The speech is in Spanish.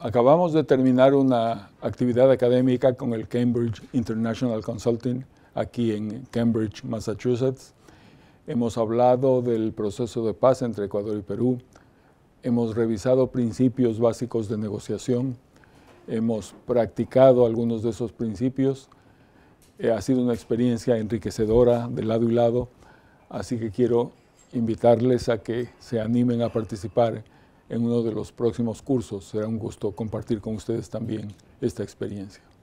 Acabamos de terminar una actividad académica con el Cambridge International Consulting aquí en Cambridge, Massachusetts. Hemos hablado del proceso de paz entre Ecuador y Perú. Hemos revisado principios básicos de negociación. Hemos practicado algunos de esos principios. Eh, ha sido una experiencia enriquecedora de lado y lado. Así que quiero invitarles a que se animen a participar en uno de los próximos cursos. Será un gusto compartir con ustedes también esta experiencia.